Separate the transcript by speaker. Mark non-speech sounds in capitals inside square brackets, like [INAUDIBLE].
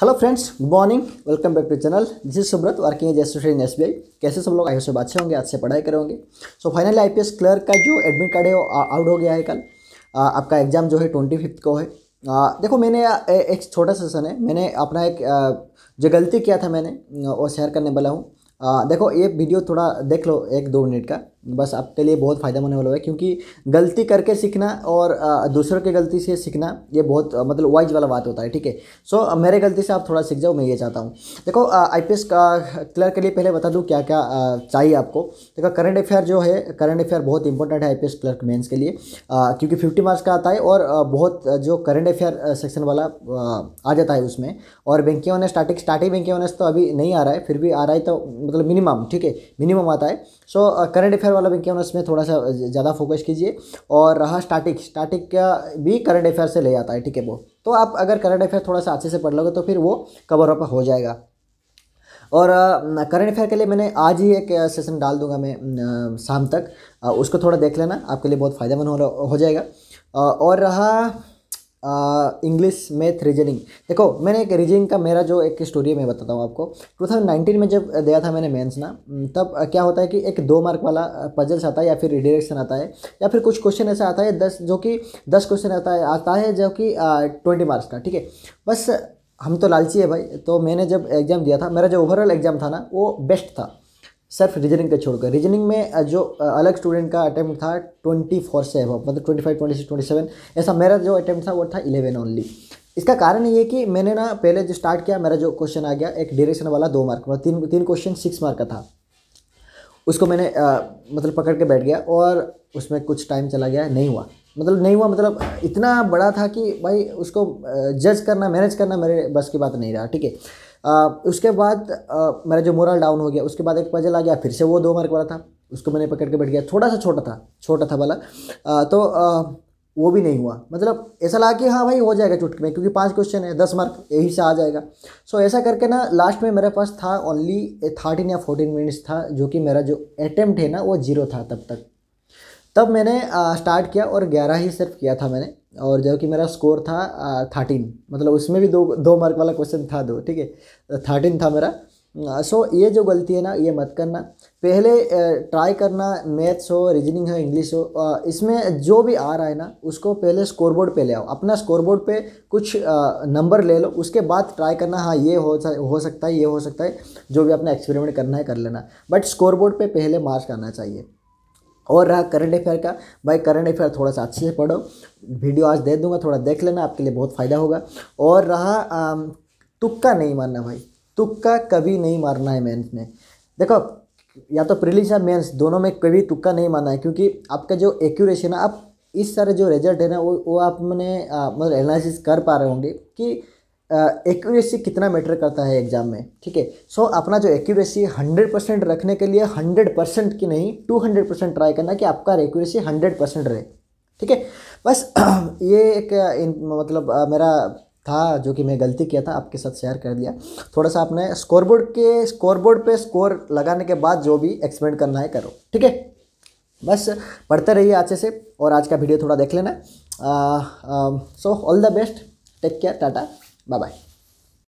Speaker 1: Hello friends good morning welcome back to channel this is Subrat working as associate in SBI कैसे सब लोग आई सब अच्छे होंगे आज से पढ़ाई करेंगे सो फाइनली आईपीएस क्लर्क का जो एडमिट कार्ड है वो आउट हो गया है कल आपका एग्जाम जो है ट्वेंटी फिफ्थ को है आ, देखो मैंने ए, एक छोटा सेशन है मैंने अपना एक आ, जो गलती किया था मैंने वो शेयर करने वाला हूँ देखो ये वीडियो थोड़ा देख लो एक दो मिनट का बस आपके लिए बहुत फ़ायदा होने वाला है क्योंकि गलती करके सीखना और दूसरों के गलती से सीखना ये बहुत मतलब वाइज वाला बात होता है ठीक है सो मेरे गलती से आप थोड़ा सीख जाओ मैं ये चाहता हूँ देखो आई पी क्लियर के लिए पहले बता दूँ क्या क्या चाहिए आपको देखो करंट अफेयर जो है करंट अफेयर बहुत इंपॉर्टेंट है आई पी क्लर्क मेन्स के लिए क्योंकि फिफ्टी मार्क्स का आता है और बहुत जो करंट अफेयर सेक्शन वाला आ जाता है उसमें और banking honours starting starting banking honours तो अभी नहीं आ रहा है फिर भी आ रहा है तो मतलब मिनिमम ठीक है मिनिमम आता है सो करंट अफेयर वाला विज्ञान उसमें थोड़ा सा ज़्यादा फोकस कीजिए और रहा स्टार्टिक स्टार्टिक भी करंट अफेयर से ले जाता है ठीक है वो तो आप अगर करंट अफेयर थोड़ा सा अच्छे से पढ़ लोगे तो फिर वो कवर अप हो जाएगा और करंट अफेयर के लिए मैंने आज ही एक सेशन डाल दूंगा मैं शाम तक उसको थोड़ा देख लेना आपके लिए बहुत फ़ायदेमंद हो, हो जाएगा और रहा इंग्लिश मैथ रीजनिंग देखो मैंने एक रीजनिंग का मेरा जो एक स्टोरी है मैं बताता हूँ आपको 2019 में जब दिया था मैंने मेंस ना तब क्या होता है कि एक दो मार्क वाला पजल्स आता है या फिर रिडिरेक्शन आता है या फिर कुछ क्वेश्चन ऐसा आता है दस जो कि दस क्वेश्चन आता है आता है जो कि ट्वेंटी मार्क्स का ठीक है बस हम तो लालची है भाई तो मैंने जब एग्ज़ाम दिया था मेरा जो ओवरऑल एग्ज़ाम था ना वो बेस्ट था सिर्फ रीजनिंग का छोड़कर रीजनिंग में जो अलग स्टूडेंट का अटैम्प्ट था ट्वेंटी फोर से अब मतलब twenty five twenty six twenty seven ऐसा मेरा जो अटैम्प्ट था वो था इलेवन ओनली इसका कारण ये कि मैंने ना पहले जो स्टार्ट किया मेरा जो क्वेश्चन आ गया एक डिरेक्शन वाला दो मार्क मतलब तीन तीन क्वेश्चन सिक्स मार्क का था उसको मैंने आ, मतलब पकड़ के बैठ गया और उसमें कुछ टाइम चला गया नहीं हुआ मतलब नहीं हुआ मतलब इतना बड़ा था कि भाई उसको जज करना मैनेज करना मेरे बस की बात नहीं रहा ठीक है आ, उसके बाद आ, मेरा जो मोरल डाउन हो गया उसके बाद एक पजल आ गया फिर से वो दो मार्क वाला था उसको मैंने पकड़ के बैठ गया थोड़ा सा छोटा था छोटा था वाला तो आ, वो भी नहीं हुआ मतलब ऐसा लगा कि हाँ भाई हो जाएगा चुटकी में क्योंकि पांच क्वेश्चन है दस मार्क यही से आ जाएगा सो so, ऐसा करके ना लास्ट में मेरे पास था ओनली थर्टीन या फोर्टीन मिनट्स था जो कि मेरा जो अटैम्प्ट है ना वो जीरो था तब तक तब मैंने स्टार्ट किया और ग्यारह ही सिर्फ किया था मैंने और जो कि मेरा स्कोर था थर्टीन मतलब उसमें भी दो दो मार्क वाला क्वेश्चन था दो ठीक है थर्टीन तो था मेरा सो so, ये जो गलती है ना ये मत करना पहले ट्राई करना मैथ्स हो रीजनिंग हो इंग्लिश हो इसमें जो भी आ रहा है ना उसको पहले स्कोरबोर्ड पे ले आओ अपना स्कोरबोर्ड पे कुछ नंबर ले लो उसके बाद ट्राई करना हाँ ये हो हो सकता है ये हो सकता है जो भी अपना एक्सपेरिमेंट करना है कर लेना बट स्कोरबोर्ड पे पहले मार्क्स आना चाहिए और रहा करंट अफेयर का भाई करंट अफेयर थोड़ा सा अच्छे से पढ़ो वीडियो आज दे दूंगा थोड़ा देख लेना आपके लिए बहुत फ़ायदा होगा और रहा तुक्का नहीं मारना भाई तुक्का कभी नहीं मारना है मेंस में देखो या तो प्रिलिम्स या मेंस दोनों में कभी तुक्का नहीं मारना है क्योंकि आपका जो एक्यूरेसी है आप इस सारे जो रिजल्ट है ना वो वो आप मैंने मतलब एनालिसिस कर पा रहे होंगे कि एक्यूरेसी कितना मैटर करता है एग्जाम में ठीक है सो अपना जो एक्यूरेसी 100 परसेंट रखने के लिए 100 परसेंट की नहीं 200 परसेंट ट्राई करना कि आपका एक्यूरेसी 100 परसेंट रहे ठीक है बस [CLEARS THROAT] ये एक इन, मतलब आ, मेरा था जो कि मैं गलती किया था आपके साथ शेयर कर दिया थोड़ा सा आपने स्कोरबोर्ड के स्कोरबोर्ड पे स्कोर लगाने के बाद जो भी एक्सपेंड करना है करो ठीक है बस पढ़ते रहिए अच्छे से और आज का वीडियो थोड़ा देख लेना so all the best take care टाटा Bye bye.